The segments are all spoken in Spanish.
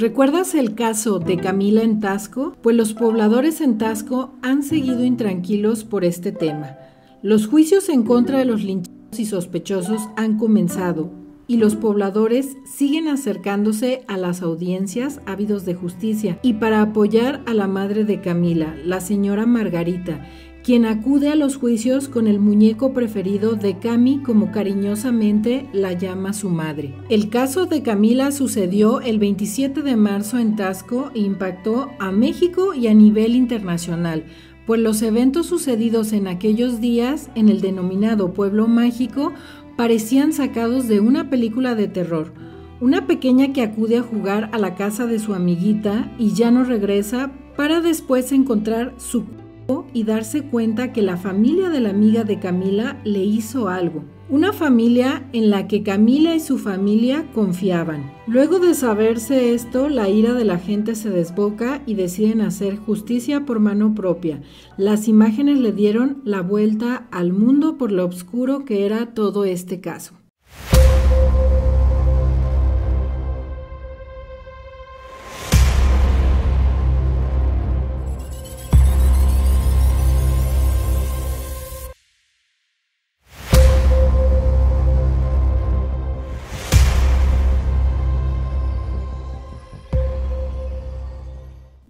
¿Recuerdas el caso de Camila en Tasco? Pues los pobladores en Tasco han seguido intranquilos por este tema. Los juicios en contra de los linchados y sospechosos han comenzado y los pobladores siguen acercándose a las audiencias ávidos de justicia y para apoyar a la madre de Camila, la señora Margarita, quien acude a los juicios con el muñeco preferido de Cami como cariñosamente la llama su madre. El caso de Camila sucedió el 27 de marzo en Tasco e impactó a México y a nivel internacional, pues los eventos sucedidos en aquellos días en el denominado pueblo mágico parecían sacados de una película de terror. Una pequeña que acude a jugar a la casa de su amiguita y ya no regresa para después encontrar su y darse cuenta que la familia de la amiga de Camila le hizo algo. Una familia en la que Camila y su familia confiaban. Luego de saberse esto, la ira de la gente se desboca y deciden hacer justicia por mano propia. Las imágenes le dieron la vuelta al mundo por lo oscuro que era todo este caso.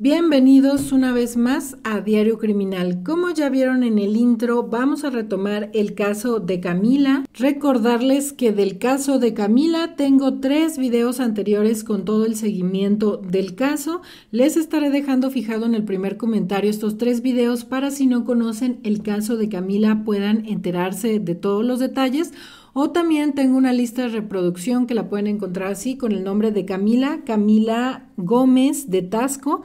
Bienvenidos una vez más a Diario Criminal. Como ya vieron en el intro, vamos a retomar el caso de Camila. Recordarles que del caso de Camila tengo tres videos anteriores con todo el seguimiento del caso. Les estaré dejando fijado en el primer comentario estos tres videos para si no conocen el caso de Camila puedan enterarse de todos los detalles. O también tengo una lista de reproducción que la pueden encontrar así con el nombre de Camila, Camila Gómez de Tasco.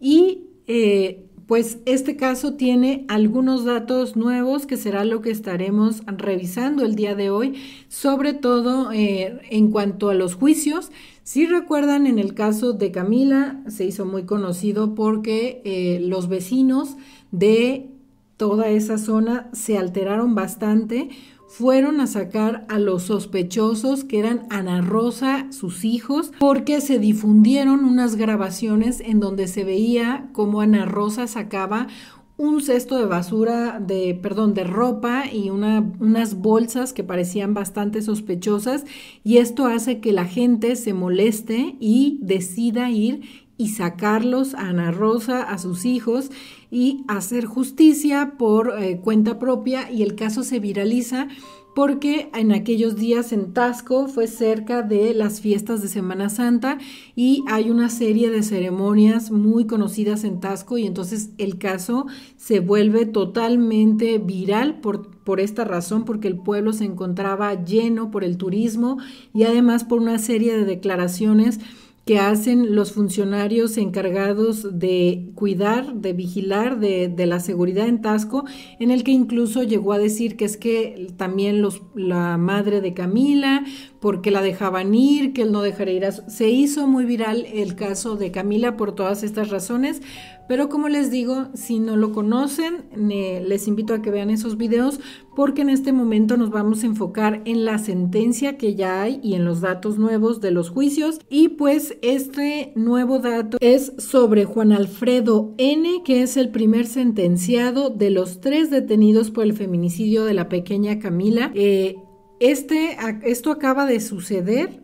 Y eh, pues este caso tiene algunos datos nuevos que será lo que estaremos revisando el día de hoy, sobre todo eh, en cuanto a los juicios. Si recuerdan, en el caso de Camila se hizo muy conocido porque eh, los vecinos de toda esa zona se alteraron bastante fueron a sacar a los sospechosos que eran Ana Rosa, sus hijos, porque se difundieron unas grabaciones en donde se veía cómo Ana Rosa sacaba un cesto de basura, de, perdón, de ropa y unas bolsas que parecían bastante sospechosas y esto hace que la gente se moleste y decida ir y sacarlos a Ana Rosa, a sus hijos y hacer justicia por eh, cuenta propia y el caso se viraliza porque en aquellos días en Tasco fue cerca de las fiestas de Semana Santa y hay una serie de ceremonias muy conocidas en Tasco y entonces el caso se vuelve totalmente viral por, por esta razón, porque el pueblo se encontraba lleno por el turismo y además por una serie de declaraciones que hacen los funcionarios encargados de cuidar, de vigilar de, la seguridad en Tasco, en el que incluso llegó a decir que es que también los, la madre de Camila, porque la dejaban ir, que él no dejaría ir a... Se hizo muy viral el caso de Camila por todas estas razones, pero como les digo, si no lo conocen, les invito a que vean esos videos porque en este momento nos vamos a enfocar en la sentencia que ya hay y en los datos nuevos de los juicios. Y pues este nuevo dato es sobre Juan Alfredo N., que es el primer sentenciado de los tres detenidos por el feminicidio de la pequeña Camila. Eh, este, esto acaba de suceder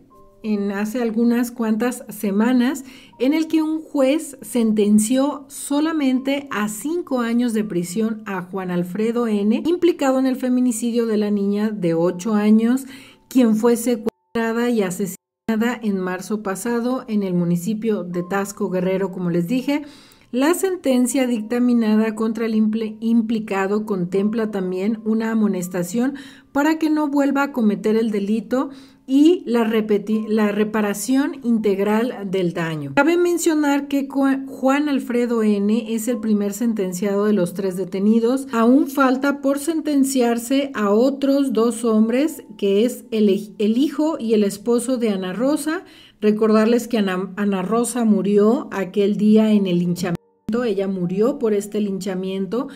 hace algunas cuantas semanas en el que un juez sentenció solamente a cinco años de prisión a Juan Alfredo N., implicado en el feminicidio de la niña de ocho años, quien fue secuestrada y asesinada en marzo pasado en el municipio de Tasco Guerrero, como les dije. La sentencia dictaminada contra el implicado contempla también una amonestación para que no vuelva a cometer el delito y la, la, reparación integral del daño. Cabe mencionar que Juan Alfredo N. es el primer sentenciado de los tres detenidos. Aún falta por sentenciarse a otros dos hombres, que es el, hijo y el esposo de Ana Rosa. Recordarles que Ana, Ana Rosa murió aquel día en el linchamiento. Ella murió por este linchamiento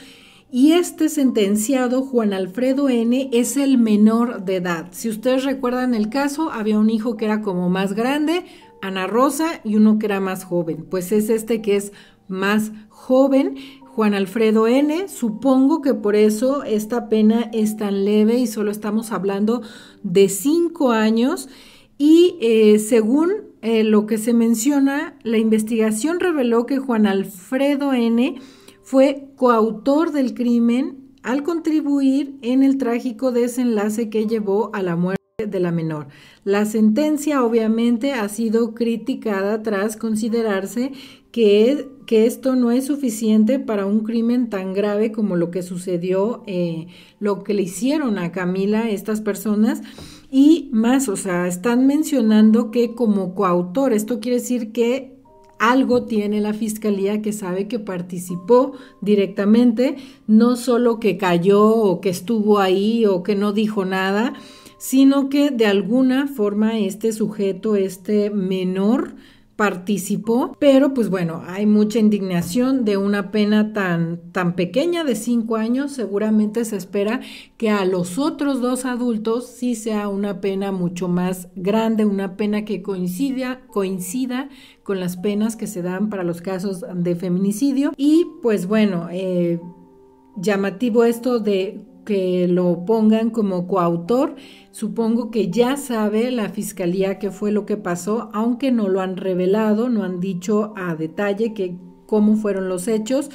y este sentenciado, Juan Alfredo N., es el menor de edad. Si ustedes recuerdan el caso, había un hijo que era como más grande, Ana Rosa, y uno que era más joven. Pues es este que es más joven, Juan Alfredo N. Supongo que por eso esta pena es tan leve y solo estamos hablando de cinco años. Y eh, según eh, lo que se menciona, la investigación reveló que Juan Alfredo N fue coautor del crimen al contribuir en el trágico desenlace que llevó a la muerte de la menor. La sentencia obviamente ha sido criticada tras considerarse que, que esto no es suficiente para un crimen tan grave como lo que sucedió, eh, lo que le hicieron a Camila estas personas. Y más, o sea, están mencionando que como coautor, esto quiere decir que algo tiene la fiscalía que sabe que participó directamente, no solo que cayó o que estuvo ahí o que no dijo nada, sino que de alguna forma este sujeto, este menor, participó, pero pues bueno, hay mucha indignación de una pena tan, tan pequeña de cinco años, seguramente se espera que a los otros dos adultos sí sea una pena mucho más grande, una pena que coincida, coincida con las penas que se dan para los casos de feminicidio. Y pues bueno, eh, llamativo esto de que lo pongan como coautor. Supongo que ya sabe la fiscalía qué fue lo que pasó, aunque no lo han revelado, no han dicho a detalle que, cómo fueron los hechos.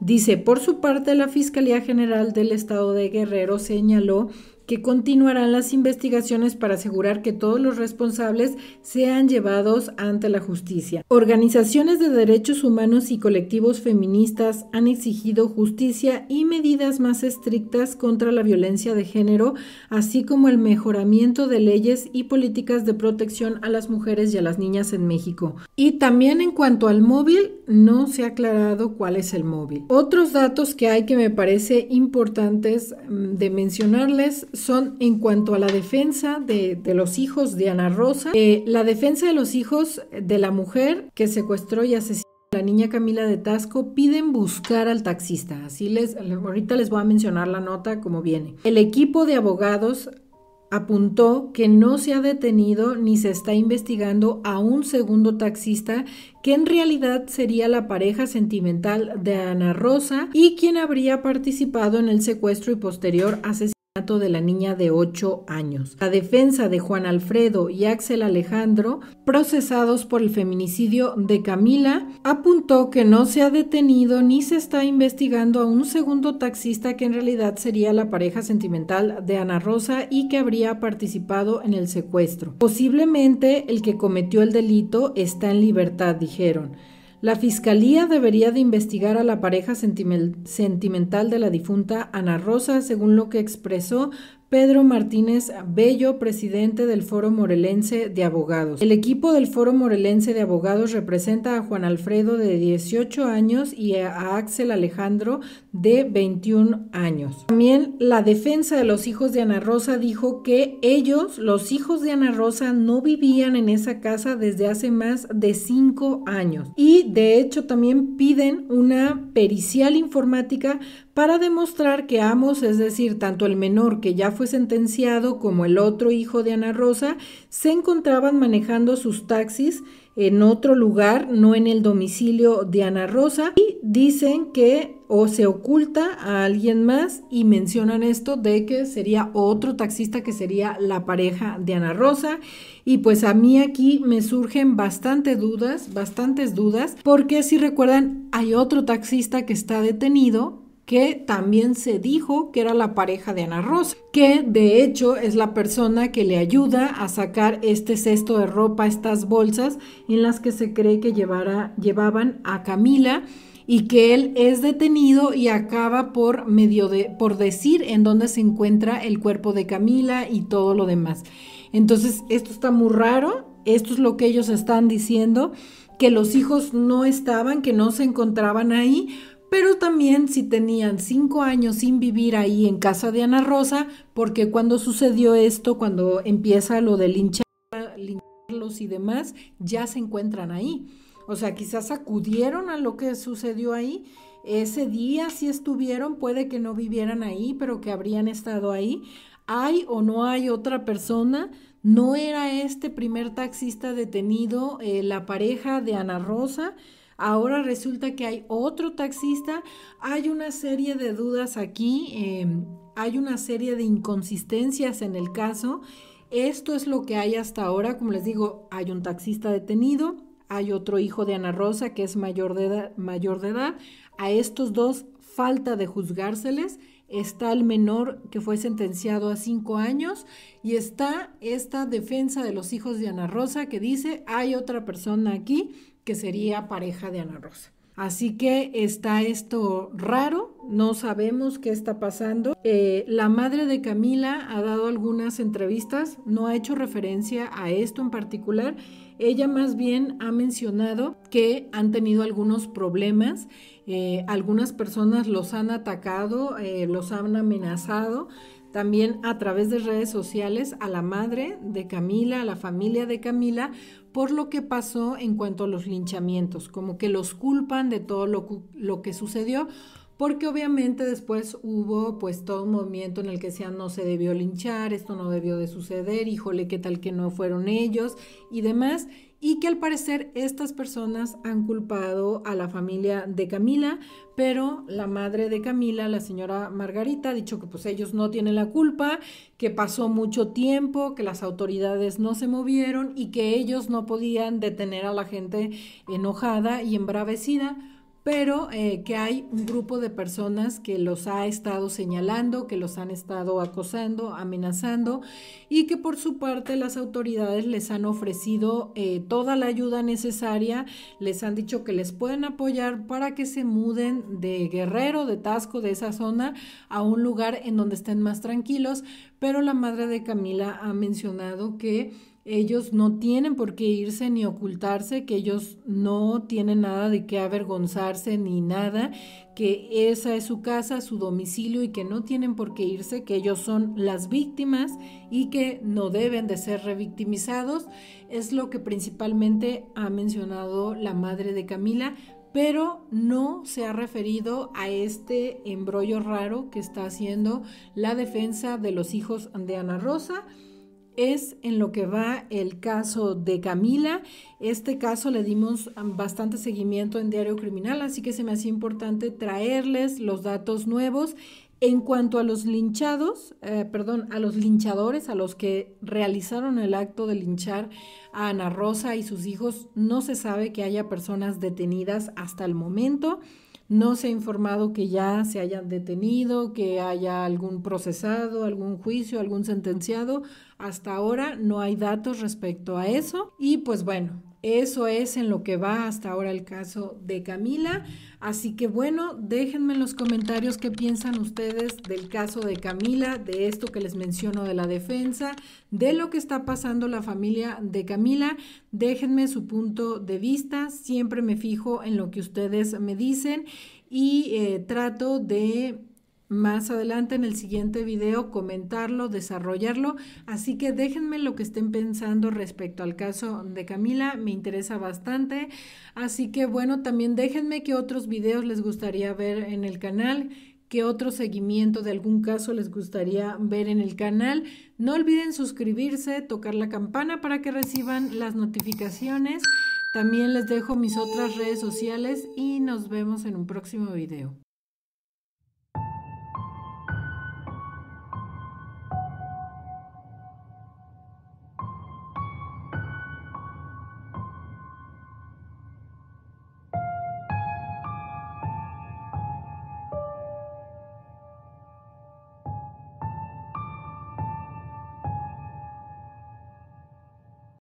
Dice, por su parte, la Fiscalía General del Estado de Guerrero señaló que continuarán las investigaciones para asegurar que todos los responsables sean llevados ante la justicia. Organizaciones de derechos humanos y colectivos feministas han exigido justicia y medidas más estrictas contra la violencia de género, así como el mejoramiento de leyes y políticas de protección a las mujeres y a las niñas en México. Y también en cuanto al móvil, no se ha aclarado cuál es el móvil. Otros datos que hay que me parece importantes mm, de mencionarles son en cuanto a la defensa de, los hijos de Ana Rosa, eh, la defensa de los hijos de la mujer que secuestró y asesinó. a La niña Camila de Tasco piden buscar al taxista. Así les, ahorita les voy a mencionar la nota como viene. El equipo de abogados apuntó que no se ha detenido ni se está investigando a un segundo taxista que en realidad sería la pareja sentimental de Ana Rosa y quien habría participado en el secuestro y posterior asesinato de la niña de 8 años. La defensa de Juan Alfredo y Axel Alejandro, procesados por el feminicidio de Camila, apuntó que no se ha detenido ni se está investigando a un segundo taxista que en realidad sería la pareja sentimental de Ana Rosa y que habría participado en el secuestro. Posiblemente el que cometió el delito está en libertad, dijeron. La Fiscalía debería de investigar a la pareja sentimental de la difunta Ana Rosa, según lo que expresó Pedro Martínez Bello, presidente del Foro Morelense de Abogados. El equipo del Foro Morelense de Abogados representa a Juan Alfredo de 18 años y a Axel Alejandro de 21 años. También la defensa de los hijos de Ana Rosa dijo que ellos, los hijos de Ana Rosa, no vivían en esa casa desde hace más de 5 años. Y de hecho también piden una pericial informática para demostrar que ambos, es decir, tanto el menor que ya fue sentenciado como el otro hijo de Ana Rosa, se encontraban manejando sus taxis en otro lugar, no en el domicilio de Ana Rosa, y dicen que o se oculta a alguien más y mencionan esto de que sería otro taxista que sería la pareja de Ana Rosa. Y pues a mí aquí me surgen bastantes dudas, bastantes dudas, porque si recuerdan, hay otro taxista que está detenido que también se dijo que era la pareja de Ana Rosa, que de hecho es la persona que le ayuda a sacar este cesto de ropa, estas bolsas en las que se cree que llevaban a Camila y que él es detenido y acaba por medio de por decir en dónde se encuentra el cuerpo de Camila y todo lo demás. Entonces, esto está muy raro, esto es lo que ellos están diciendo que los hijos no estaban, que no se encontraban ahí, pero también si tenían cinco años sin vivir ahí en casa de Ana Rosa, porque cuando sucedió esto, cuando empieza lo de lincharlos y demás, ya se encuentran ahí. O sea, quizás acudieron a lo que sucedió ahí. Ese día si estuvieron, puede que no vivieran ahí, pero que habrían estado ahí. ¿Hay o no hay otra persona? ¿No era este primer taxista detenido eh, la pareja de Ana Rosa? ahora resulta que hay otro taxista. Hay una serie de dudas aquí, em, hay una serie de inconsistencias en el caso. Esto es lo que hay hasta ahora. Como les digo, hay un taxista detenido, hay otro hijo de Ana Rosa que es mayor de edad. Mayor de edad. A estos dos falta de juzgárseles. Está el menor que fue sentenciado a cinco años y está esta defensa de los hijos de Ana Rosa que dice, hay otra persona aquí que sería pareja de Ana Rosa. Así que está esto raro, no sabemos qué está pasando. Eh, la madre de Camila ha dado algunas entrevistas, no ha hecho referencia a esto en particular. Ella más bien ha mencionado que han tenido algunos problemas, eh, algunas personas los han atacado, eh, los han amenazado también a través de redes sociales a la madre de Camila, a la familia de Camila, por lo que pasó en cuanto a los linchamientos, como que los culpan de todo lo, que sucedió, porque obviamente después hubo pues todo un movimiento en el que decían no se debió linchar, esto no debió de suceder, híjole, qué tal que no fueron ellos y demás y que al parecer estas personas han culpado a la familia de Camila, pero la madre de Camila, la señora Margarita, ha dicho que pues ellos no tienen la culpa, que pasó mucho tiempo, que las autoridades no se movieron y que ellos no podían detener a la gente enojada y embravecida pero eh, que hay un grupo de personas que los ha estado señalando, que los han estado acosando, amenazando y que por su parte las autoridades les han ofrecido eh, toda la ayuda necesaria, les han dicho que les pueden apoyar para que se muden de Guerrero, de Tasco, de esa zona a un lugar en donde estén más tranquilos, pero la madre de Camila ha mencionado que ellos no tienen por qué irse ni ocultarse, que ellos no tienen nada de qué avergonzarse ni nada, que esa es su casa, su domicilio y que no tienen por qué irse, que ellos son las víctimas y que no deben de ser revictimizados. Es lo que principalmente ha mencionado la madre de Camila, pero no se ha referido a este embrollo raro que está haciendo la defensa de los hijos de Ana Rosa es en lo que va el caso de Camila. Este caso le dimos bastante seguimiento en Diario Criminal, así que se me hacía importante traerles los datos nuevos. En cuanto a los linchados, eh, perdón, a los linchadores, a los que realizaron el acto de linchar a Ana Rosa y sus hijos, no se sabe que haya personas detenidas hasta el momento. No se ha informado que ya se hayan detenido, que haya algún procesado, algún juicio, algún sentenciado. Hasta ahora no hay datos respecto a eso. Y pues bueno, eso es en lo que va hasta ahora el caso de Camila. Así que bueno, déjenme en los comentarios qué piensan ustedes del caso de Camila, de esto que les menciono de la defensa, de lo que está pasando la familia de Camila. Déjenme su punto de vista. Siempre me fijo en lo que ustedes me dicen y eh, trato de más adelante en el siguiente video comentarlo, desarrollarlo. Así que déjenme lo que estén pensando respecto al caso de Camila, me interesa bastante. Así que bueno, también déjenme qué otros videos les gustaría ver en el canal, qué otro seguimiento de algún caso les gustaría ver en el canal. No olviden suscribirse, tocar la campana para que reciban las notificaciones. También les dejo mis otras redes sociales y nos vemos en un próximo video.